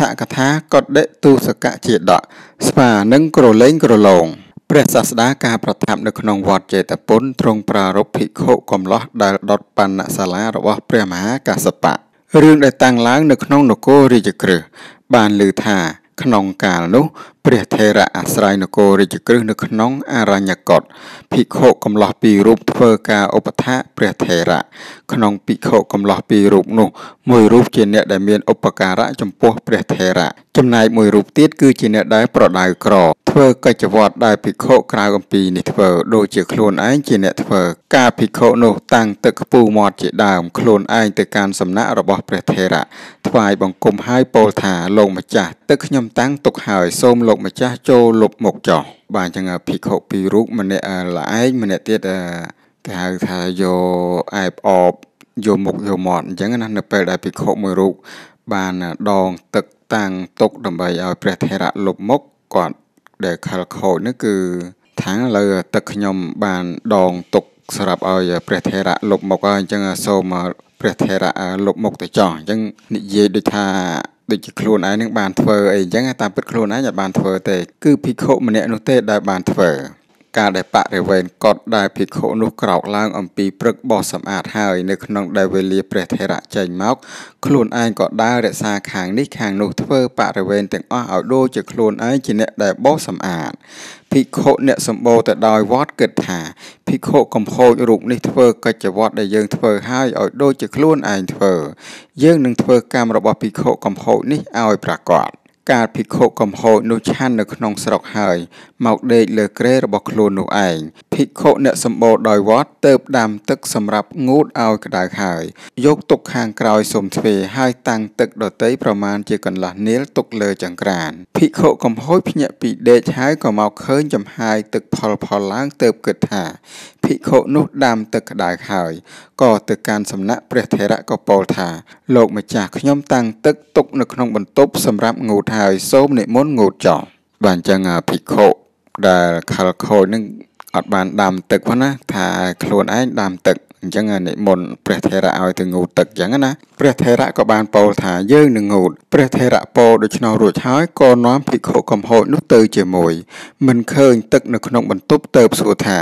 ដ្ឋកថាកដិទុសកៈជាដកស្វានិងក្រលែងក្រឡងព្រះសាស្តាការប្រថាប់នៅក្នុងវត្តចេតពុនទ្រង់ប្រារព្ធភិក្ខុកំឡោះដែលដុតបណ្ណសាលារបស់ ព្រះមហាកសបៈរឿងដែលតាំងឡើងនៅក្នុងនគររាជក្រឹសបានលើថាក្នុងកាលនោះព្រះថេរអាស្រ័យនគររាជក្រឹសនៅក្នុងអរញ្ញកតភិក្ខុកំឡោះពីររូបធ្វើការឧបថាព្រះថេរៈក្នុងភិក្ខុកំឡោះពីររូបនោះមួយរូបជាអ្នកដែលមានឧបការៈចំពោះព្រះថេរៈចំណែកមួយរូបទៀតគឺជាអ្នកដែលប្រដៅក្រធ្វើកិច្ចវត្តដែលភិក្ខុក្រៅអំពីនេះធ្វើ ដូចជាខ្លួនឯងជាអ្នកធ្វើ ការភិក្ខុនោះតាំងទឹកខ្ពូមាត់ជាដើមខ្លួនឯងទៅកាន់សំណាក់របស់ព្រះថេរៈថ្វាយបង្គំហើយពោលថាលោកម្ចាស់ទឹកខ្ញុំតាំងទុកហើយសូមលោកលោកម្ចាស់ចូលលុបមកចោះបាទអញ្ចឹងភិក្ខុពីររូបម្នាក់ល្អែកម្នាក់ទៀតគេហៅថាយកអែបអបយកមុខយកមាត់អញ្ចឹងណានៅពេលដែលភិក្ខុមួយរូបបានដង ទឹកតាំងទុកដើម្បីឲ្យព្រះថេរៈលុបមុខគាត់ដែលខលខូចនោះគឺថាងឥឡូវទឹកខ្ញុំបានដងទុកសម្រាប់ឲ្យ ព្រះថេរៈលុបមុខហើយអញ្ចឹងសូមព្រះថេរៈលុបមុខទៅចោះអញ្ចឹងនិយាយដូចថាដូចជាខ្លួនឯងនឹងបានធ្វើអីអញ្ចឹងតែពិតខ្លួនឯងអាចបានធ្វើទេគឺភិក្ខុម្នាក់នោះទេដែលបានធ្វើកាលដែលបរិវេណកត់ដែលភិក្ខុនោះក្រោកឡើង អំពីព្រឹកបោះសម្អាតហើយ នៅក្នុងដែលវេលាព្រះថេរៈចេញមកខ្លួនឯងក៏ដើររក្សាខាងនេះខាងនោះធ្វើបរិវេណទាំងអស់ឲ្យដូចជាខ្លួនឯងជាអ្នកដែលបោះសម្អាត ភិក្ខុអ្នកសម្បូរទៅដោយវត្តគិតថាភិក្ខុកំហូចរូបនេះធ្វើកិច្ចវត្តដែលយើងធ្វើហើយឲ្យដូចជាខ្លួនឯងធ្វើ យើងនឹងធ្វើកម្មរបស់ភិក្ខុកំហូចនេះឲ្យប្រកបកាលភិក្ខុកំហូចនោះឆាន់នៅក្នុងស្រុកហើយមកដេកលើគ្រែរបស់ខ្លួននោះឯងភិក្ខុអ្នកសម្បូរដោយវត្តទៅបដាំទឹកសម្រាប់ងូតឲ្យក្តៅហើយ យកទុកខាងក្រោយសុំទ្វេហើយតាំងទឹកដតីប្រមាណជាកន្លះនាឡទុកលើចង្ក្រានភិក្ខុកំហូចភ្ញាក់ពីដេកហើយក៏មកឃើញចំហាយទឹកផលផលឡើងទៅគិតថាភិក្ខុនោះដាំទឹកក្តៅហើយក៏ទៅកាន់សំណាក់ព្រះថេរៈក៏ពោលថាលោកម្ចាស់ខ្ញុំតាំងទឹកទុកនៅក្នុងបន្ទប់សម្រាប់ងូតហើយសូមនិមន្តងូតចោលបាទអញ្ចឹងភិក្ខុដែលខលខូចនឹងអត់បានដាំទឹកផងណាថាខ្លួនឯងដាំទឹកអញ្ចឹងនិមន្តព្រះថេរៈឲ្យទៅងូតទឹកអញ្ចឹងណាព្រះថេរៈក៏បានពោលថាយើងនឹងងូតព្រះថេរៈពោលដូច្នោះរួចហើយក៏នាំភិក្ខុកំហូចនោះទៅជាមួយ មិនឃើញទឹកនៅក្នុងបន្ទប់ទៅសួរថា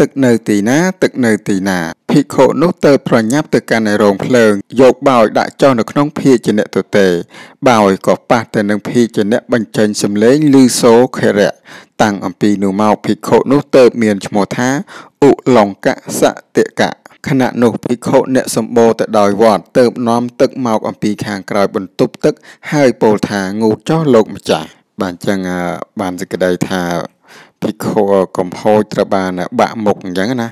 ទឹក នៅទីណា ទឹកនៅទីណាភិក្ខុនោះទៅប្រញាប់ទៅកាន់នៅរោងភ្លើង យកបោយដាក់ចុះនៅក្នុងភាជនៈទទេបោយក៏ប៉ះទៅនឹងភាជនៈបញ្ចេញសំឡេងឮសូរខរៈតាំងអំពីនោះមកភិក្ខុនោះទៅមានឈ្មោះថាឧឡង្កសតិកៈខណៈនោះភិក្ខុអ្នកសម្បូរទៅដោយវត្តទៅនាំទឹកមកអំពីខាងក្រោយបន្ទប់ទឹក ហើយពោលថាងូតចុះលោកម្ចាស់បានចឹងបានសេចក្តីថាភិក្ខុកំហូចត្រូវបានបាក់មុខអញ្ចឹងណា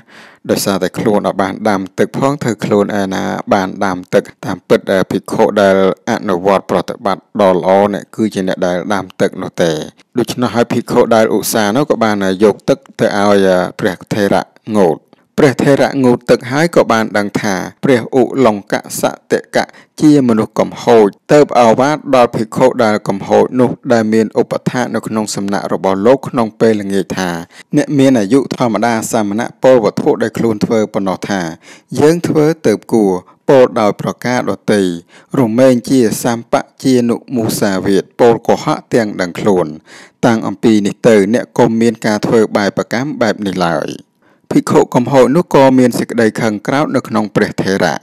ដោយសារតែខ្លួនអត់បានដាំទឹកផងធ្វើខ្លួនឯណា បានដាំទឹក តាមពិតភិក្ខុដែល អនុវត្តប្រតិបត្តិដ៏ល្អនេះគឺជាអ្នកដែលដាំទឹកនោះទេដូច្នោះហើយភិក្ខុដែលឧស្សាហ៍នោះក៏បានយកទឹកទៅឲ្យព្រះថេរៈងូតព្រះថេរៈងូតទឹកហើយក៏បានដឹងថាព្រះឧលង្កសតិកៈជាមនុស្សកំហូចទៅបអាវាទដល់ភិក្ខុដែលកំហូចនោះដែលមានឧបថានៅក្នុងសំណាក់របស់លោកក្នុងពេលល្ងាចថាអ្នកមានអាយុធម្មតាសាមណៈពលវត្ថុដែលខ្លួនធ្វើប៉ុណ្ណោះថាយើងធ្វើទៅគួរពោលដោយប្រការដតីរមែងជាសម្បជានុមូសាវេតពោលកុហកទាំងដឹងខ្លួន តាំងអំពីនេះទៅអ្នកកុំមានការធ្វើបែបប្រកម្មបែបនេះឡើយ។ភិក្ខុកំហុសនោះក៏មានសេចក្តីខឹងក្រោធនៅក្នុងព្រះថេរៈ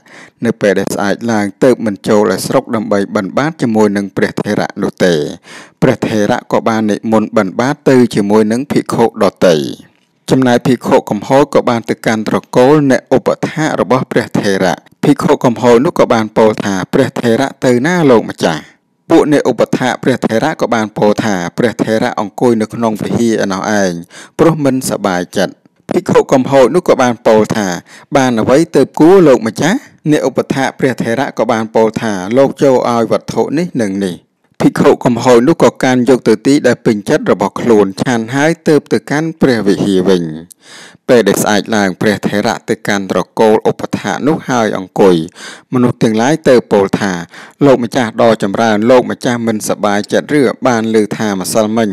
នៅ ពេលដែលស្អាតឡើងទៅមិនចូលឲ្យស្រុកដើម្បីបិណ្ឌបាតជាមួយនឹងព្រះថេរៈនោះទេព្រះថេរៈក៏បាននិមន្តបិណ្ឌបាតទៅជាមួយនឹងភិក្ខុដទៃចំណាយភិក្ខុកំហុសក៏បានទៅកាន់ត្រកូលអ្នកឧបថារបស់ ព្រះថេរៈភិក្ខុកំហុសនោះក៏បានពោលថា ព្រះថេរៈទៅណាលោកម្ចាស់ពួកអ្នកឧបថាព្រះថេរៈក៏បានពោលថាព្រះថេរៈអង្គុយនៅក្នុងវិហារឯណោះឯងព្រោះមិនសប្បាយចិត្តភិក្ខុកំហោចនោះក៏បានពោលថា បានអ្វីទៅគួរលោកម្ចាស់អ្នកឧបថាព្រះថេរៈក៏បានពោលថាលោកចូលឲ្យវត្ថុនេះនិងនេះភិក្ខុកំហុសនោះក៏កាន់យកទៅទីដែលពេញចិត្តរបស់ខ្លួន ឆានហើយទៅ ទៅកាន់ព្រះវិហារវិញ ពេលដែលស្អាតឡើង ព្រះថេរៈទៅកាន់ត្រកូលឧបថានោះហើយអង្គុយមនុស្សទាំងឡាយទៅពោលថាលោកម្ចាស់ដ៏ចម្រើនលោកម្ចាស់មិនសប្បាយចិត្តឬបានលើថាម្សិលមិញ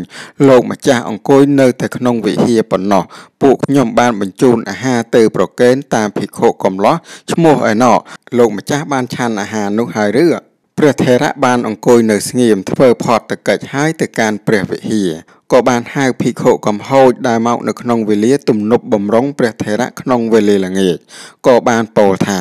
លោកម្ចាស់អង្គុយនៅតែក្នុងវិហារប៉ុណ្ណោះពួកខ្ញុំ បានបញ្ជូន អាហារទៅប្រគេនតាមភិក្ខុកំឡោះឈ្មោះឯណោលោកម្ចាស់បានឆានអាហារនោះហើយឬព្រះថេរៈបានអង្គុយនៅស្ងៀមធ្វើផតកិច្ចហើយទៅកាន់ព្រះវិហារក៏បានហៅភិក្ខុកំហូចដែលមកនៅក្នុងវេលា ទំនប់បំរុងព្រះថេរៈក្នុងវេលាល្ងាចក៏បានពោលថា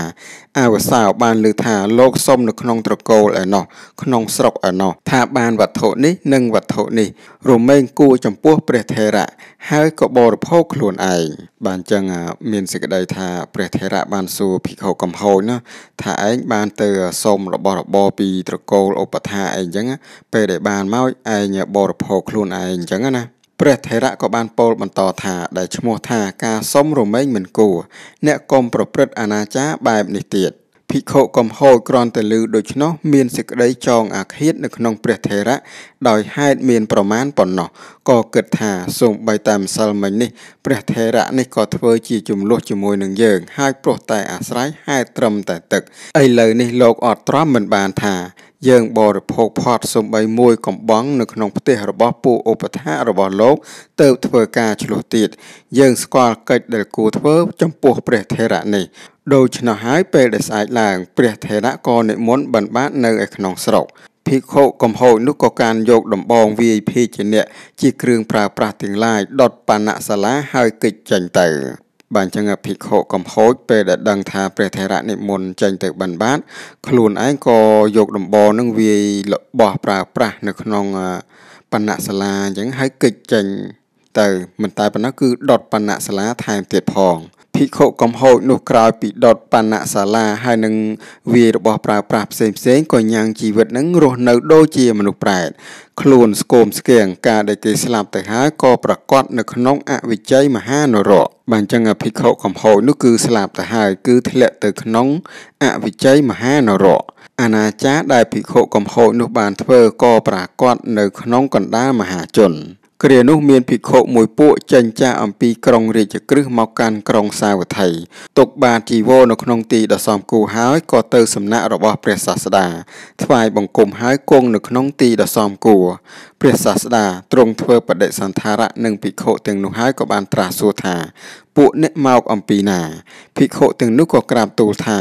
អវសាវបានលើថាលោកសុំនៅក្នុងត្រកូលឯណោះក្នុងស្រុកឯណោះថាបាន វត្ថុនេះនិងវត្ថុនេះ រមែងគួរចំពោះព្រះថេរៈហើយក៏បរិភោគខ្លួនឯងបានចឹងមានសេចក្តីថាព្រះថេរៈបានសួរភិក្ខុកំហូចណាថាឯងបានទៅសុំរបស់របរពីត្រកូលឧបថាឯងចឹងពេលដែលបានមកឯងបរិភោគខ្លួនឯងចឹងចឹងណាព្រះថេរៈក៏បានពោលបន្តថាដែលឈ្មោះថា ការសុំរមែងមិនគួរ អ្នកកុំប្រព្រឹត្តអនាចារបែបនេះទៀតភិក្ខុកំហូចគ្រាន់តែឮដូច្នោះមានសេចក្តីចងអាឃាត នៅក្នុងព្រះថេរៈដោយហេតុមានប្រមាណប៉ុណ្ណោះក៏គិតថាសូមបីតែម្សិលមិញនេះព្រះថេរៈនេះក៏ធ្វើជាចំនួនជាមួយនឹងយើង ហើយព្រោះតែអាស្រ័យហេតុត្រឹមតែទឹកឥឡូវនេះលោកអត់ត្រាំមិនបានថាយើងបរិភោគផត់សំបីមួយកំបងនៅក្នុងផ្ទះរបស់ពួកឧបថារបស់លោកទៅធ្វើការឆ្លោះទៀតយើងស្គាល់កិច្ចដែលគួរធ្វើចំពោះព្រះថេរៈនេះដូច្នោះហើយពេលដែលស្អែកឡើងព្រះថេរៈក៏និមន្តបណ្បាតនៅឯក្នុងស្រុកភិក្ខុកំហូចនោះក៏ការយកដំបងវាយភេជ្ជៈជាគ្រឿងប្រើប្រាស់ទាំងឡាយដុតបណៈសាលាហើយកិច្ចចេញទៅបាទអញ្ចឹងភិក្ខុកំហូចពេលដែលដឹងថាព្រះថេរៈនិមន្តចេញទៅបិណ្ឌបាតខ្លួនឯងក៏យកដំបងនឹងវាយរបស់ប្រើប្រាស់នៅក្នុងបណ្ណសាលាអញ្ចឹងហើយគេចចេញទៅ មិនតែប៉ុណ្ណោះគឺដុតបណ្ណសាលាថែមទៀតផងភិក្ខុកំហូចនោះក្រោយពីដុតបណ្ណសាលាហើយនឹងវាយរបស់ប្រើប្រាស់ផ្សេងផ្សេងក៏ញ៉ាំងជីវិតនឹងរស់នៅដូចជាមនុស្សប្រែតខ្លួនស្គមស្គៀងការដែលគេស្លាប់ទៅហើយក៏ប្រកាសនៅក្នុងអវិជ័យមហានរកបានចឹងភិក្ខុកំហូចនោះគឺស្លាប់ទៅហើយគឺធ្លាក់ទៅក្នុង អវិជ័យមហានរកអាណាចារដែលភិក្ខុកំហូចនោះបានធ្វើក៏ប្រកាសនៅក្នុងកណ្ដាលមហាជនគ្រានោះមានភិក្ខុមួយពួកចេញចាស់អំពីក្រុងរាជក្រឹសមកកាន់ក្រុងសាវត្ថីទុកបានជីវរនៅក្នុងទីដ៏សមគួរហើយក៏ទៅសំណាក់របស់ព្រះសាស្តាថ្វាយបង្គំហើយគង់នៅក្នុងទីដ៏សមគួរព្រះសាស្តាទ្រង់ធ្វើបដិសន្ធារៈនឹងភិក្ខុទាំងនោះហើយក៏បានត្រាស់សួរថាពួកអ្នកមកអំពីណា ភិក្ខុទាំងនោះក៏ក្រាបទូលថា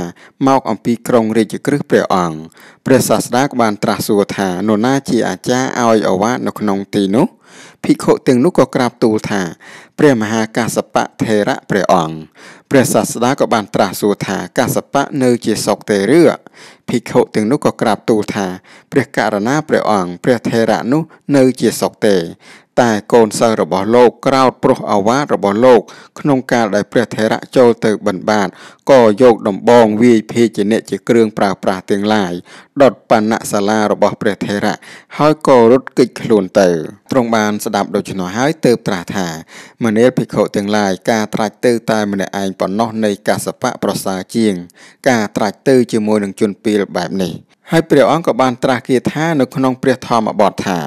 មកអំពីក្រុងរាជក្រឹសព្រះអង្គព្រះសាស្តាក៏បានត្រាស់សួរថានរណាជាអាចារ្យឲ្យអវាទនៅក្នុងទីនោះភិក្ខុទាំងនោះក៏ក្រាបទូលថាព្រះមហាកាសបៈថេរៈព្រះអង្គព្រះសាស្តាក៏បានត្រាស់សួរថាកាសបៈនៅជាសុខទេឬភិក្ខុទាំងនោះក៏ក្រាបទូលថាព្រះករណា ព្រះអង្គព្រះថេរៈនោះនៅជាសុខទេតែកូនសិស្សរបស់លោកក្រោតប្រុសអាវាតរបស់លោក ក្នុងកាលដែលព្រះថេរៈចូលទៅបិណ្ឌបាតក៏យកដំបងវាយភេជនៈជាគ្រឿងប្រើប្រាស់ទាំងឡាយដុតបណ្ណសាលារបស់ព្រះថេរៈហើយក៏រត់គេចខ្លួនទៅទ្រង់បានស្ដាប់ដូច្នោះហើយទើបត្រាស់ថាមនាលភិក្ខុទាំងឡាយការត្រាច់ទៅតែម្នាក់ឯងប៉ុណ្ណោះនៃកសបៈប្រសើរជាង ការត្រាច់ទៅជាមួយនឹងជនពីលបែបនេះហើយព្រះអង្គក៏បានត្រាស់គាថា នៅ ក្នុងព្រះធម្មបទថា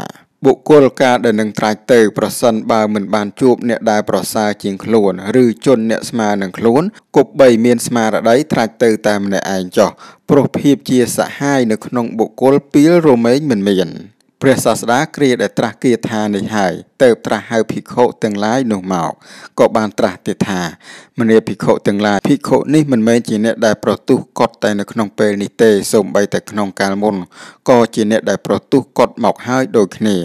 បុគ្គលការដែលនឹងត្រាច់ទៅ ប្រសិនបើមិនបានជួបអ្នកដែលប្រសើរជាងខ្លួន ឬ ជន់អ្នកស្មើនឹងខ្លួនគប្បីមានស្មារតីត្រាច់ទៅតែម្នាក់ឯងចោះព្រោះភាពជាសហាយនៅក្នុងបុគ្គលពីលរមែងមិនមាន។ព្រះសាស្តាគ្រាដែលត្រាស់គាថានេះហើយទៅត្រាស់ហៅភិក្ខុទាំងឡាយនោះមកក៏បានត្រាស់ទៀតថាមនីភិក្ខុទាំងឡាយភិក្ខុនេះមិនមែនជាអ្នកដែលប្រទុះកត់តែនៅក្នុងពេលនេះទេសូម្បីតែក្នុងកាលមុនក៏ជាអ្នកដែលប្រទុះកត់មកហើយដូចគ្នា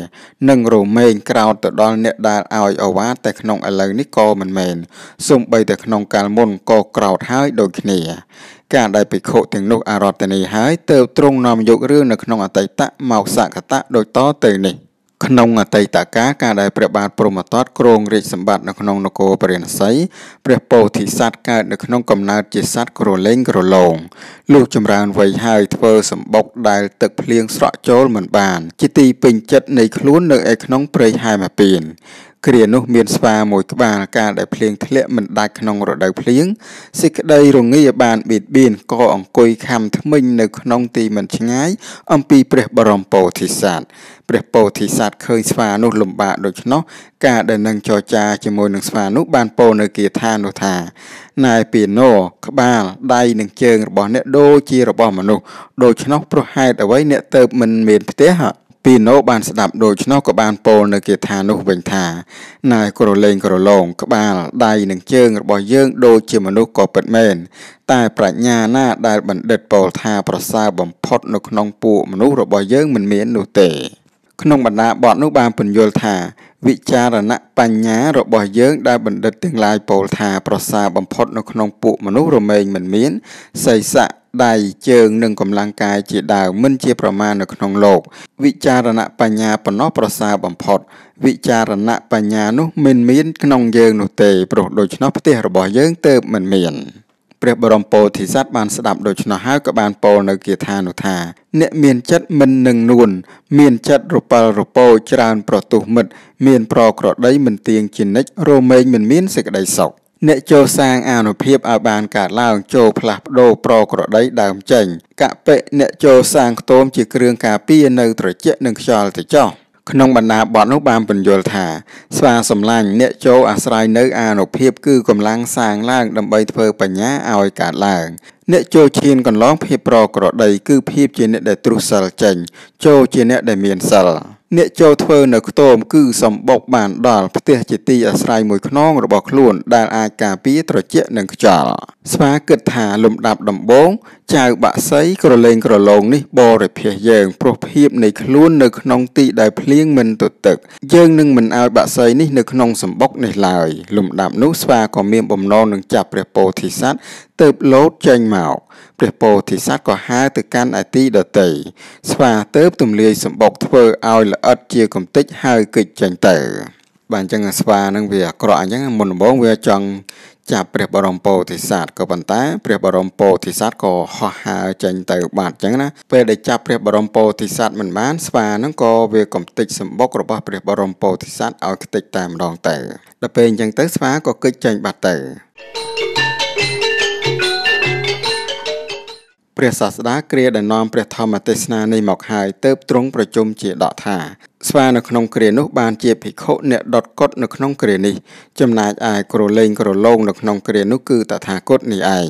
នឹងរមែងក្រោតទៅដល់អ្នកដែលឲ្យអវាទតែក្នុងឥឡូវនេះក៏មិនមែនសូម្បីតែក្នុងកាលមុនក៏ក្រោតហើយដូចគ្នាការដែលភិក្ខុទាំងនោះអរដ្ឋនីហើយទៅទ្រង់នាំយករឿងនៅក្នុងអតីតមកសកតៈដូចតទៅនេះ ក្នុងអតីតកាលការដែលព្រះបាទព្រហ្មទត្តគ្រងរាជសម្បត្តិនៅក្នុងនគរព្រះនសីព្រះពោធិសត្វកើតនៅក្នុងកំណើតជាសត្វក្រលេងក្រឡងលុះចម្រើនវ័យហើយធ្វើសម្បុកដែលទឹកភ្លៀងស្រក់ចូលមិនបាន ជាទីពេញចិត្តនៃខ្លួននៅឯក្នុងព្រៃហែមពៀនគ្រានោះមានស្វាមួយក្បាលកាលដែលភ្លៀងធ្លាក់មិនដាច់ក្នុងរដូវភ្លៀងសេចក្តីរងាបានបៀតបៀនក៏អង្គុយខំថ្មិញនៅក្នុងទីមិនឆ្ងាយអំពីព្រះបរមពោធិសត្វព្រះពោធិសត្វឃើញស្វានោះលំបាកដូច្នោះការដែលនឹងចរចាជាមួយនឹងស្វានោះបានពោលនៅគាថានោះថាណាយពីណូក្បាលដៃនិងជើង របស់អ្នកដូចជារបស់មនុស្សដូច្នោះប្រហែលអ្វីអ្នកទៅមិនមានផ្ទះពីណូបានស្ដាប់ដូច្នោះក៏បានពោលនៅគាថានោះវិញថាណែក្រលេងក្រឡងក្បាលដៃនិងជើងរបស់យើងដូចជាមនុស្សក៏ពិតមែនតែប្រាជ្ញាណាដែលបណ្ឌិតពោលថាប្រសើរបំផុតនៅក្នុងពួកមនុស្សរបស់យើងមិនមាននោះទេក្នុងបណ្ដាបទនោះបានពន្យល់ថា វិចារណបញ្ញារបស់យើងដែលបណ្ឌិតទាំងឡាយពោលថាប្រសើរបំផុតនៅក្នុងពួកមនុស្សរមែងមិនមានសីស័កដៃជើងនិងកម្លាំងកាយជាដើមមិនជាប្រមាណនៅក្នុងលោក វិចារណបញ្ញាប៉ុណ្ណោះប្រសើរបំផុតវិចារណបញ្ញានោះមិនមានក្នុងយើងនោះទេព្រោះដូច្នោះផ្ទះរបស់យើងទៅមិនមានព្រះបរមពោធិសត្វបានស្ដាប់ដូច្នោះហើយក៏បានពោលនៅគាថានោះថាអ្នកមានចិត្តមិននឹងនួន មានចិត្តរពិលរពោច្រើនប្រទុះមិត្តមានប្រក្រដីមិនទៀងជានិច្ចរមែងមិនមានសេចក្តីសុខអ្នកចូលសាងអនុភាពឲ្យបានកើតឡើងចូលផ្លាស់ប្ដូរប្រក្រដីដើមចេញកបិអ្នកចូលសាងខ្ទមជាគ្រឿងការពារនៅត្រជាក់និងខ្យល់ទៅចោះក្នុងបណ្ដាបទនោះបានបញ្យល់ថាស្វាសម្លាញ់អ្នកចូលអាស្រ័យនៅអានុភាពគឺកម្លាំងសាងឡើងដើម្បីធ្វើបញ្ញាឲ្យកើតឡើងអ្នកចូលឈានកន្លងភាពប្រក្រតីគឺភាពជាអ្នកដែលទ្រុសិលចេញចូលជាអ្នកដែលមានសិលអ្នកចូលធ្វើនៅខ្ទមគឺសម្បុកបានដល់ផ្ទះជាទីអាស្រ័យមួយខ្នងរបស់ខ្លួនដែលអាចការពារត្រជាក់និងខ្យល់ស្វាគិតថាលំដាប់ដំបូងចៅបាក់សីក្រលែងក្រឡងនេះបរិភាសយើងព្រោះភាពនៃខ្លួននៅក្នុងទីដែលភ្លៀងមិនទទឹកយើងនឹងមិនឲ្យបាក់សីនេះនៅក្នុងសម្បុកនេះឡើយលំដាប់នោះស្វាក៏មានបំណងនឹងចាប់ព្រះពោធិសត្វទៅបលោតចេញមកព្រះពោធិសត្វក៏ហើរទៅកាន់អាទីដតីស្វាទៅទម្លាយសម្បុកធ្វើឲ្យល្អិតជាកំតិចហើយគេចចេញទៅបាទអញ្ចឹងស្វានឹងវាអក្រក់អញ្ចឹងមុនដំបូងវាចង់ចាព្រះបរមពោធិសត្វក៏ប៉ុន្តែព្រះបរមពោធិសត្វក៏ហោះហើរចេញទៅបាត់អញ្ចឹងណាពេលដែលចាប់ព្រះបរមពោធិសត្វមិនបានស្វាហ្នឹងក៏វាកំទេចសម្បុក របស់ព្រះបរមពោធិសត្វឲ្យខ្ទេចតែម្ដងទៅដល់ពេលអញ្ចឹងទៅស្វាក៏គេចចេញបាត់ទៅព្រះសាស្តាគ្រាដែលនាំព្រះធម្មទេសនានេះមកហើយទៅទ្រង់ប្រជុំជាដកថាស្វានៅក្នុងគ្រានោះបានជាភិក្ខុអ្នកដុតកុតនៅក្នុងគ្រានេះចំណែកឯក្រលេងក្រឡងនៅក្នុងគ្រានោះគឺតថាគតនេះឯង